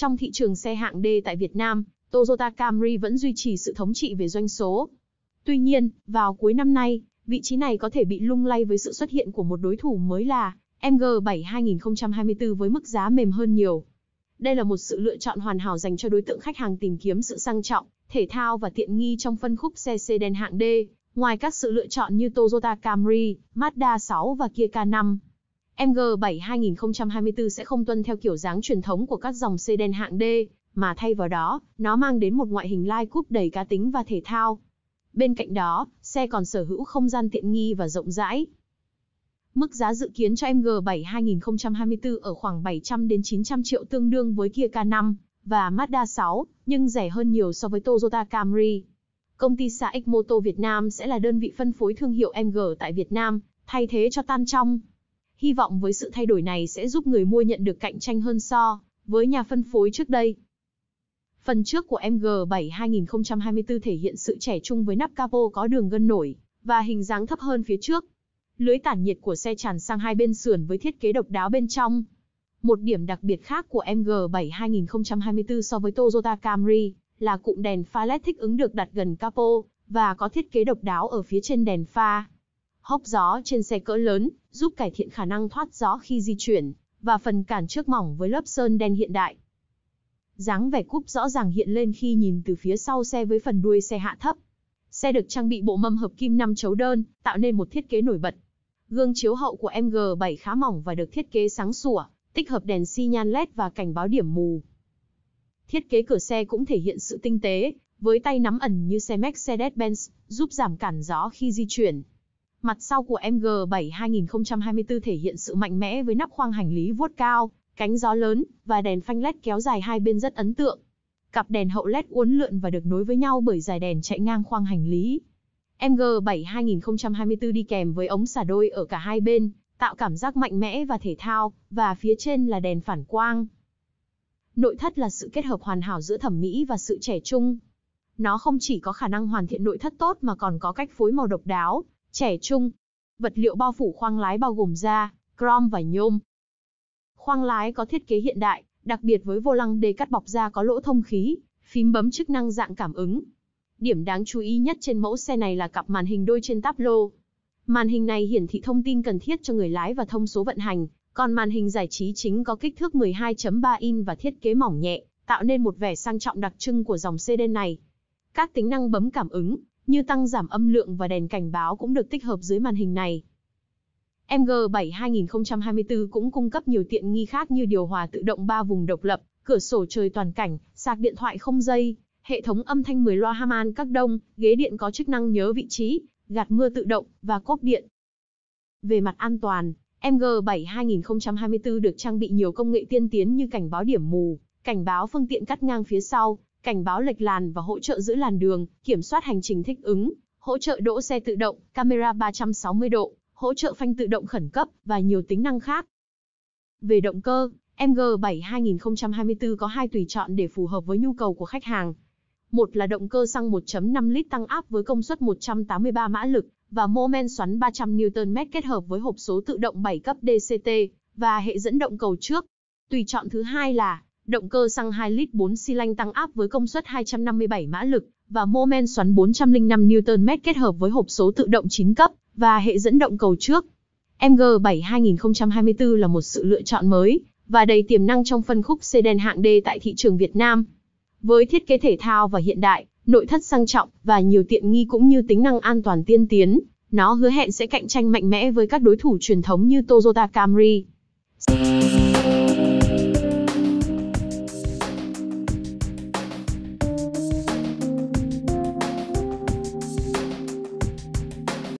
Trong thị trường xe hạng D tại Việt Nam, Toyota Camry vẫn duy trì sự thống trị về doanh số. Tuy nhiên, vào cuối năm nay, vị trí này có thể bị lung lay với sự xuất hiện của một đối thủ mới là MG7 2024 với mức giá mềm hơn nhiều. Đây là một sự lựa chọn hoàn hảo dành cho đối tượng khách hàng tìm kiếm sự sang trọng, thể thao và tiện nghi trong phân khúc xe sedan hạng D. Ngoài các sự lựa chọn như Toyota Camry, Mazda 6 và Kia K5, MG7 2024 sẽ không tuân theo kiểu dáng truyền thống của các dòng sedan hạng D, mà thay vào đó, nó mang đến một ngoại hình lai cúp đầy cá tính và thể thao. Bên cạnh đó, xe còn sở hữu không gian tiện nghi và rộng rãi. Mức giá dự kiến cho MG7 2024 ở khoảng 700 đến 900 triệu tương đương với Kia K5 và Mazda 6, nhưng rẻ hơn nhiều so với Toyota Camry. Công ty Saex Moto Việt Nam sẽ là đơn vị phân phối thương hiệu MG tại Việt Nam, thay thế cho Tan Trong, Hy vọng với sự thay đổi này sẽ giúp người mua nhận được cạnh tranh hơn so với nhà phân phối trước đây. Phần trước của MG7 2024 thể hiện sự trẻ trung với nắp capo có đường gân nổi và hình dáng thấp hơn phía trước. Lưới tản nhiệt của xe tràn sang hai bên sườn với thiết kế độc đáo bên trong. Một điểm đặc biệt khác của MG7 2024 so với Toyota Camry là cụm đèn pha LED thích ứng được đặt gần capo và có thiết kế độc đáo ở phía trên đèn pha hốc gió trên xe cỡ lớn, giúp cải thiện khả năng thoát gió khi di chuyển, và phần cản trước mỏng với lớp sơn đen hiện đại. Dáng vẻ cúp rõ ràng hiện lên khi nhìn từ phía sau xe với phần đuôi xe hạ thấp. Xe được trang bị bộ mâm hợp kim 5 chấu đơn, tạo nên một thiết kế nổi bật. Gương chiếu hậu của MG7 khá mỏng và được thiết kế sáng sủa, tích hợp đèn xi nhan LED và cảnh báo điểm mù. Thiết kế cửa xe cũng thể hiện sự tinh tế, với tay nắm ẩn như xe Mercedes-Benz, giúp giảm cản gió khi di chuyển. Mặt sau của MG7 2024 thể hiện sự mạnh mẽ với nắp khoang hành lý vuốt cao, cánh gió lớn và đèn phanh LED kéo dài hai bên rất ấn tượng. Cặp đèn hậu LED uốn lượn và được nối với nhau bởi dải đèn chạy ngang khoang hành lý. MG7 2024 đi kèm với ống xả đôi ở cả hai bên, tạo cảm giác mạnh mẽ và thể thao, và phía trên là đèn phản quang. Nội thất là sự kết hợp hoàn hảo giữa thẩm mỹ và sự trẻ trung. Nó không chỉ có khả năng hoàn thiện nội thất tốt mà còn có cách phối màu độc đáo, Trẻ trung. Vật liệu bao phủ khoang lái bao gồm da, chrome và nhôm. Khoang lái có thiết kế hiện đại, đặc biệt với vô lăng đề cắt bọc da có lỗ thông khí, phím bấm chức năng dạng cảm ứng. Điểm đáng chú ý nhất trên mẫu xe này là cặp màn hình đôi trên táp lô. Màn hình này hiển thị thông tin cần thiết cho người lái và thông số vận hành, còn màn hình giải trí chính có kích thước 12.3 in và thiết kế mỏng nhẹ, tạo nên một vẻ sang trọng đặc trưng của dòng sedan này. Các tính năng bấm cảm ứng, như tăng giảm âm lượng và đèn cảnh báo cũng được tích hợp dưới màn hình này. MG7 2024 cũng cung cấp nhiều tiện nghi khác như điều hòa tự động 3 vùng độc lập, cửa sổ trời toàn cảnh, sạc điện thoại không dây, hệ thống âm thanh 10 loa Harman các đông, ghế điện có chức năng nhớ vị trí, gạt mưa tự động và cốp điện. Về mặt an toàn, MG7 2024 được trang bị nhiều công nghệ tiên tiến như cảnh báo điểm mù, cảnh báo phương tiện cắt ngang phía sau, cảnh báo lệch làn và hỗ trợ giữ làn đường, kiểm soát hành trình thích ứng, hỗ trợ đỗ xe tự động, camera 360 độ, hỗ trợ phanh tự động khẩn cấp và nhiều tính năng khác. Về động cơ, MG7 2024 có hai tùy chọn để phù hợp với nhu cầu của khách hàng. Một là động cơ xăng 1.5 lít tăng áp với công suất 183 mã lực và mô men xoắn 300 Nm kết hợp với hộp số tự động 7 cấp DCT và hệ dẫn động cầu trước. Tùy chọn thứ hai là Động cơ xăng 2 lít 4 xi lanh tăng áp với công suất 257 mã lực và mô men xoắn 405 Nm kết hợp với hộp số tự động 9 cấp và hệ dẫn động cầu trước. MG7 2024 là một sự lựa chọn mới và đầy tiềm năng trong phân khúc sedan hạng D tại thị trường Việt Nam. Với thiết kế thể thao và hiện đại, nội thất sang trọng và nhiều tiện nghi cũng như tính năng an toàn tiên tiến, nó hứa hẹn sẽ cạnh tranh mạnh mẽ với các đối thủ truyền thống như Toyota Camry.